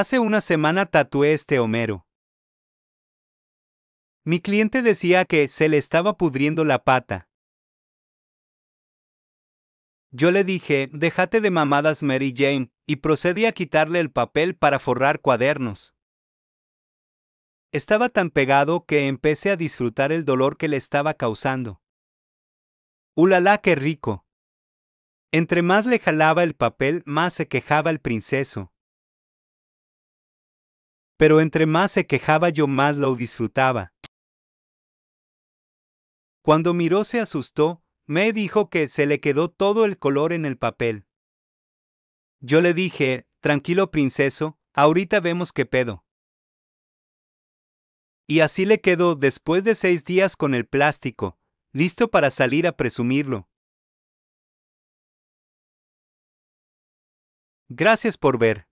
Hace una semana tatué este Homero. Mi cliente decía que se le estaba pudriendo la pata. Yo le dije, déjate de mamadas Mary Jane, y procedí a quitarle el papel para forrar cuadernos. Estaba tan pegado que empecé a disfrutar el dolor que le estaba causando. ¡Ulala, qué rico! Entre más le jalaba el papel, más se quejaba el princeso pero entre más se quejaba yo más lo disfrutaba. Cuando miró se asustó, me dijo que se le quedó todo el color en el papel. Yo le dije, tranquilo princeso, ahorita vemos qué pedo. Y así le quedó después de seis días con el plástico, listo para salir a presumirlo. Gracias por ver.